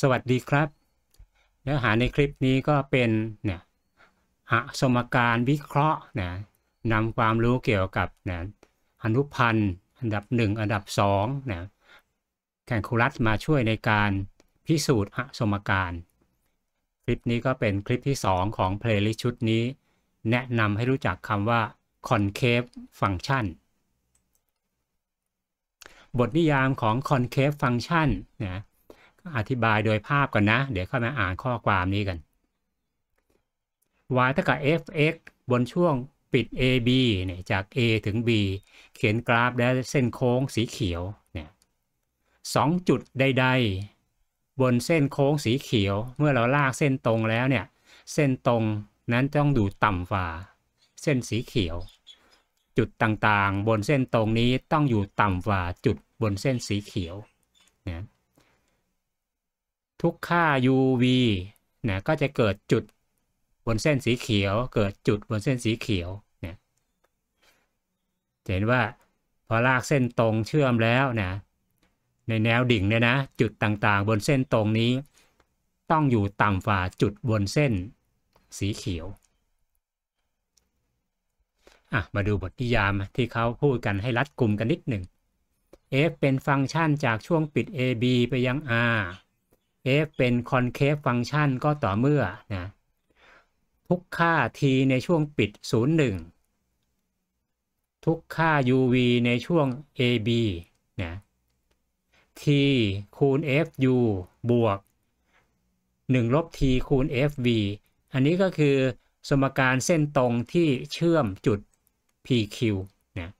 สวัสดีครับ เนื้อหาในคลิปนี้ก็เป็นเนี่ยอสมการวิเคราะห์นะนำความรู้เกี่ยวกับนะอนุพันธ์อันดับ 1 อันดับ2นะแคนคูลัสมาช่วยในการพิสูจน์อสมการ คลิปนี้ก็เป็นคลิปที่ 2 ของเพลย์ลิสต์ชุดนี้ แนะนำให้รู้จักคำว่า concave function บทนิยามของ concave function นะอธิบายโดยภาพก่อนนะ เดี๋ยวเข้ามาอ่านข้อความนี้กัน y เท่ากับ f(x) บนช่วงปิด ab เนี่ยจาก a ถึง b เขียนกราฟและเส้นโค้งสีเขียวเนี่ยสองจุดใดๆ บนเส้นโค้งสีเขียวเมื่อเราลากเส้นตรงแล้วเนี่ยเส้นตรงนั้นต้องดูต่ำฝ่าเส้นสีเขียว จุดต่างๆบนเส้นตรงนี้ต้องอยู่ต่ำฝ่าจุดบนเส้นสีเขียวนยทุกค่า UV นะก็จะเกิดจุดบนเส้นสีเขียว เกิดจุดบนเส้นสีเขียวนะเห็นว่าพอลากเส้นตรงเชื่อมแล้วนะในแนวดิ่งเนี่ยนะจุดต่างๆ บนเส้นตรงนี้ ต้องอยู่ต่ำฝ่าจุดบนเส้นสีเขียว มาดูบทนิยามที่เขาพูดกันให้รัดกลุ่มกันนิดหนึ่ง f เป็นฟังก์ชันจากช่วงปิด ab ไปยัง r f เป็น concave function ก็ต่อเมื่อนะทุกค่า t ในช่วงปิด 01 ทุกค่า uv ในช่วง ab นะ t คูณ fu บวก 1 ลบ t คูณ fv อันนี้ก็คือสมการเส้นตรงที่เชื่อมจุด pq นะ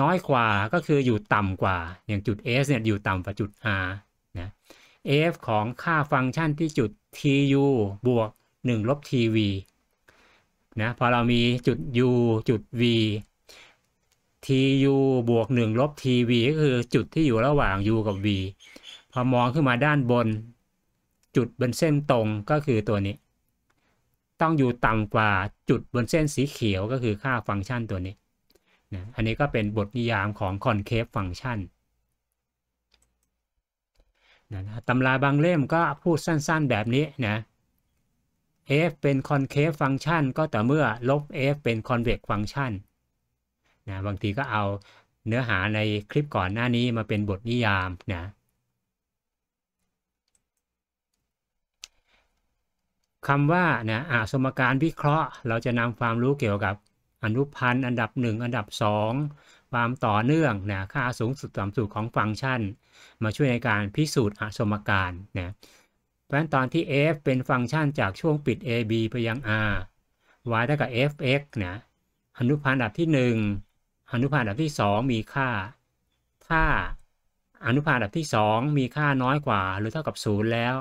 น้อยกว่าก็คืออยู่ต่ำกว่าอย่างจุด s เนี่ยอยู่ต่ำกว่าจุด r นะ f ของค่าฟังก์ชันที่จุด tu บวก 1ลบ tv นะพอเรามีจุด u จุด v tu บวก 1ลบ tv ก็คือจุดที่อยู่ระหว่าง u กับ v พอมองขึ้นมาด้านบน จุดบนเส้นตรงก็คือตัวนี้ ต้องอยู่ต่ำกว่าจุดบนเส้นสีเขียวก็คือค่าฟังก์ชันตัวนี้นะอันนี้ก็เป็นบทนิยามของ concave function นะตำราบางเล่มก็พูดสั้นๆแบบนี้นะ f เป็นคอนเคฟฟัง c t ชันก็แต่เมื่อลบ f เป็นคอนเวกฟัง c t ชันนะบางทีก็เอาเนื้อหาในคลิปก่อนหน้านี้มาเป็นบทนิยามนะคำว่านะอาสมการวิเคราะห์เราจะนำความรู้เกี่ยวกับอนุพันธ์อันดับ 1 อันดับ 2ความต่อเนื่องนะค่าสูงสุดต่ำสุดของฟังก์ชัน มาช่วยในการพิสูจน์อสมการนะเพราะฉะนั้นตอนที่ f เป็นฟังก์ชันจากช่วงปิด ab ไปยัง r y เท่ากับ fx นะอนุพันธ์อันดับที่ 1 อนุพันธ์อันดับที่ 2 มีค่า ถ้าอนุพันธ์อันดับที่ 2 มีค่าน้อยกว่าหรือเท่ากับ0แล้ว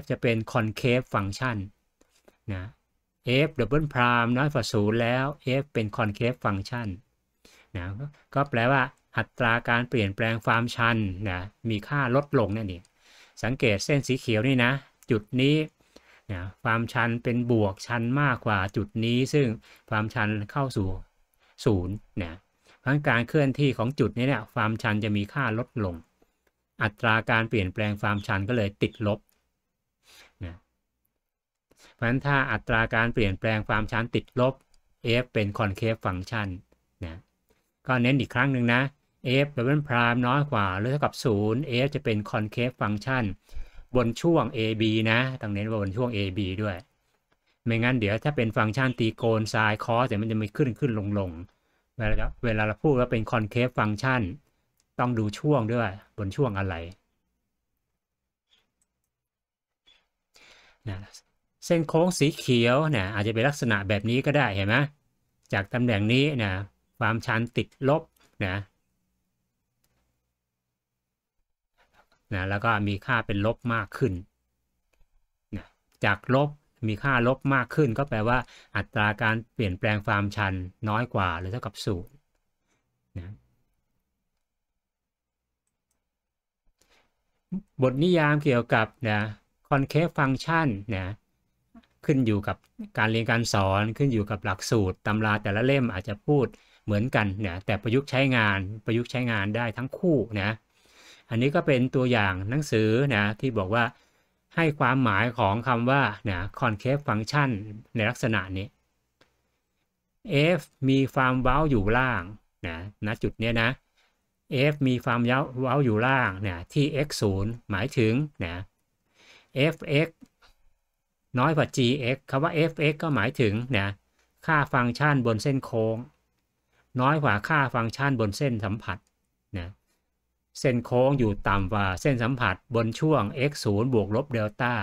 f จะเป็น concave ฟังก์ชันนะ f ดับเบิลพรามน้อยกว่า0แล้ว f เป็น concave ฟังก์ชันนะก็แปลว่าอัตราการเปลี่ยนแปลงความชันนะมีค่าลดลงนั่นเองสังเกตเส้นสีเขียวนี่นะจุดนี้นะความชันเป็นบวกชันมากกว่าจุดนี้ ซึ่งความชันเข้าสู่ศูนย์นะทั้นการเคลื่อนที่ของจุดนี้เนี่ยความชันจะมีค่าลดลง อัตราการเปลี่ยนแปลงความชันก็เลยติดลบนะเพราะฉะนั้นถ้าอัตราการเปลี่ยนแปลงความชันติดลบ f เป็นคอนเคฟฟังก์ชันนะก็เน้นอีกครั้งหนึ่งนะ f ดับเบิลพรามน้อยกว่าหรือเท่ากับ 0 f จะเป็นคอนเคฟฟัง c t ชันบนช่วง ab นะต้องเน้นว่าบนช่วง ab ด้วย ไม่งั้นเดี๋ยวถ้าเป็นฟังก์ชันตีโกนไซน์คอสเดี๋ยวมันจะมีขึ้นขึ้นลงลงเวลาเวลาเราพูดว่าเป็นคอนเคฟฟังก์ชันต้องดูช่วงด้วย บนช่วงอะไรนะเส้นโค้งสีเขียวนะอาจจะเป็นลักษณะแบบนี้ก็ได้เห็นไหมจากตำแหน่งนี้นะความชันติดลบนะ นะแล้วก็มีค่าเป็นลบมากขึ้นนะจากลบมีค่าลบมากขึ้นก็แปลว่าอัตราการเปลี่ยนแปลงความชันน้อยกว่า หรือเท่ากับศูนย์นะบทนิยามเกี่ยวกับนะคอนเคฟฟังชันนะขึ้นอยู่กับการเรียนการสอนขึ้นอยู่กับหลักสูตรตำราแต่ละเล่มอาจจะพูดเหมือนกันเนี่ยแต่ประยุกต์ใช้งานประยุกต์ใช้งานได้ทั้งคู่นะอันนี้ก็เป็นตัวอย่างหนังสือนะที่บอกว่าให้ความหมายของคำว่าเนี่ย concave function ในลักษณะนี้ f มีความเว้าอยู่ล่างนะณจุดนี้นะ f มีความเว้าอยู่ล่างเนี่ยที่ x 0หมายถึงนะ fx น้อยกว่า gx คำว่า fx ก็หมายถึงนะค่าฟังก์ชันบนเส้นโค้งน้อยกว่าค่าฟังก์ชันบนเส้นสัมผัสนะเส้นโค้งอยู่ต่ำกว่าเส้นสัมผัส บนช่วง x 0บวก ลบเดลต้า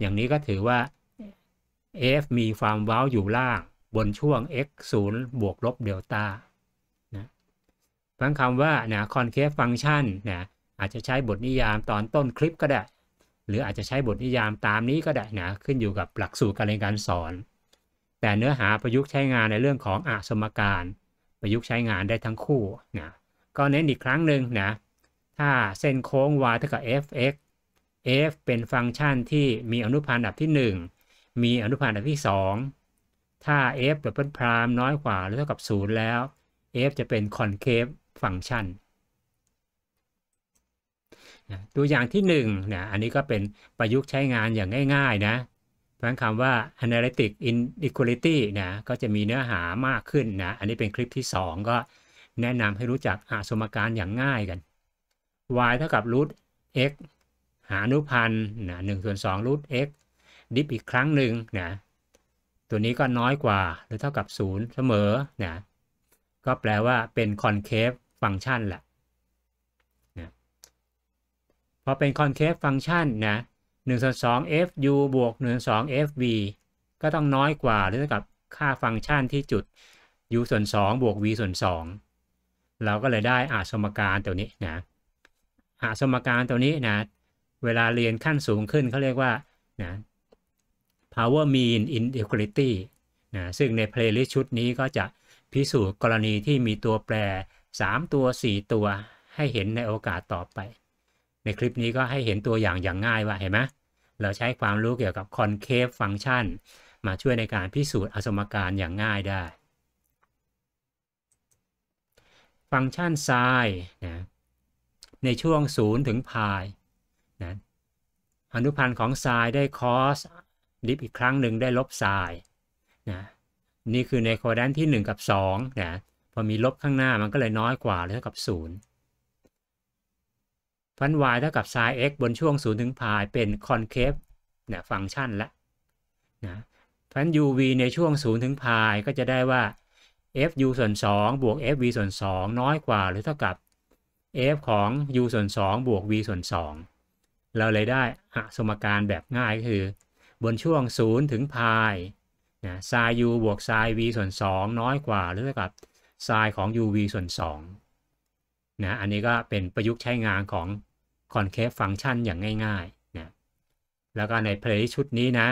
อย่างนี้ก็ถือว่า f มีความว้าวอยู่ล่าง บนช่วง x 0บวกลบเดลต้านะฟังคำว่านะ concave function นะอาจจะใช้บทนิยามตอนต้นคลิปก็ได้ หรืออาจจะใช้บทนิยามตามนี้ก็ได้นะ ขึ้นอยู่กับหลักสูตรการเรียนการสอน แต่เนื้อหาประยุกต์ใช้งานในเรื่องของอสมการประยุกต์ใช้งานได้ทั้งคู่นะก็เน้นอีกครั้งหนึ่งนะถ้าเส้นโค้ง y เท่ากับ f(x) f เป็นฟังก์ชันที่มีอนุพันธ์อันดับที่ 1 มีอนุพันธ์อันดับที่ 2 ถ้า f ดับเบิลพรามน้อยกว่าหรือเท่ากับ 0 แล้ว f จะเป็นคอนเคฟฟังก์ชันตัวอย่างที่1นะอันนี้ก็เป็นประยุกต์ใช้งานอย่างง่าย ๆนะพราะคำว่า analytic inequality นะก็จะมีเนื้อหามากขึ้นนะ อันนี้เป็นคลิปที่ 2 ก็แนะนำให้รู้จักอสมการอย่างง่ายกัน y เท่ากับ root x หาอนุพันธ์นะหนึ่งส่วนสอง root x ดิฟอีกครั้งหนึ่งนะ ตัวนี้ก็น้อยกว่า หรือเท่ากับ 0 เสมอนะ ก็แปลว่าเป็น concave function แหละนะพอเป็น concave function นะ1ส่วน2 fu บวก1ส่วน2 fv ก็ต้องน้อยกว่า หรือเท่ากับค่าฟังก์ชันที่จุด u ส่วน2บวก v ส่วน2เราก็เลยได้อาสมการตัวนี้นะอาสมการตัวนี้นะเวลาเรียนขั้นสูงขึ้นเขาเรียกว่านะ power mean inequality นะซึ่งใน playlist ชุดนี้ก็จะพิสูจน์กรณีที่มีตัวแปร 3 ตัว 4 ตัวให้เห็นในโอกาสต่อไปในคลิปนี้ก็ให้เห็นตัวอย่างอย่างง่ายว่าเห็นไหม เราใช้ความรู้เกี่ยวกับ concave function มาช่วยในการพิสูจน์อสมการอย่างง่ายได้ ฟังก์ชัน sin นะ ในช่วง0ถึง pi นะอนุพันธ์ของ sin ได้ cos ดิฟอีกครั้งหนึ่งได้ลบ sin นะนี่คือในโคดันที่ 1 กับ2นะ พอมีลบข้างหน้ามันก็เลยน้อยกว่าเท่ากับ 0พัน y เท่ากับ s i ์ x บนช่วง 0 ถึงพายเป็นคอนเค v เนี่ยฟังก์ชันละนะพัน uv ในช่วง0ถึงพายก็จะได้ว่า fu ส่วน2บวก fv ส่วน2น้อยกว่า หรือเท่ากับ f ของ u ส่วน2บวก v ส่วน2เราเลยได้สมการแบบง่ายคือ บนช่วง 0 ถึงพายนะ s i u บวก s i v ส่วน2น้อยกว่า หรือเท่ากับ s i ของ uv ส่วน2นะอันนี้ก็เป็นประยุกต์ใช้งานของ concave function อย่างง่ายๆนะแล้วก็ในเพลย์ชุดนี้นะ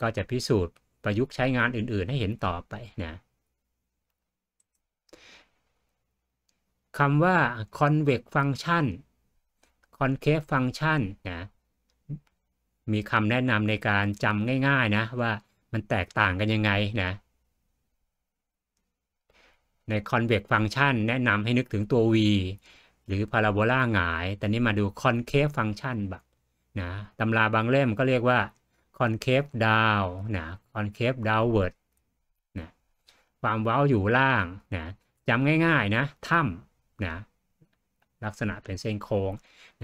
ก็จะพิสูจน์ประยุกต์ใช้งานอื่นๆ ให้เห็นต่อไปนะคำว่า convex function concave function นะมีคำแนะนำในการจำง่ายๆนะว่ามันแตกต่างกันยังไงนะใน convex function แนะนำให้นึกถึงตัว v หรือพาราโบลาหงาย แต่นี้มาดูคอนเคฟฟังก์ชันแบบนะ ตำราบางเล่มก็เรียกว่าคอนเคฟดาวนะ คอนเคฟดาวเวิร์ดนะ ความเว้าอยู่ล่างนะ จำง่ายๆนะ ถ้ำนะ ลักษณะเป็นเส้นโค้ง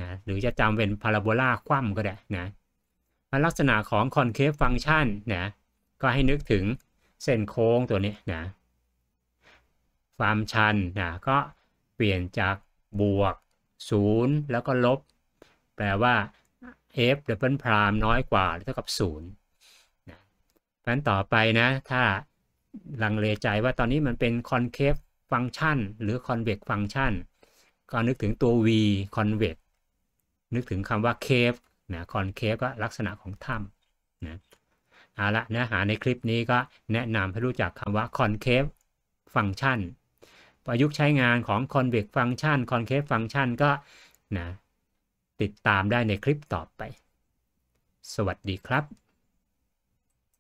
นะ หรือจะจำเป็นพาราโบลาคว่ำก็ได้นะ ลักษณะของคอนเคฟฟังก์ชันนะ ก็ให้นึกถึงเส้นโค้งตัวนี้นะความชันนะ ก็เปลี่ยนจากบวก 0 แล้วก็ลบ แปลว่า f ดับเบิลพรามน้อยกว่าเท่ากับ0นะ์ั้นต่อไปนะ ถ้าลังเลใจว่าตอนนี้มันเป็น concave ฟังก์ชันหรือ convex ฟังก์ชันก็นึกถึงตัว v convex นึกถึงคำว่า cave นะ o n c a v e ก็ลักษณะของถ้ำนะเอาละเนื้อหาในคลิปนี้ก็แนะนำให้รู้จักคำว่า concave ฟังก์ชันประยุกต์ใช้งานของ convex function concave function ก็นะติดตามได้ในคลิปต่อไป สวัสดีครับ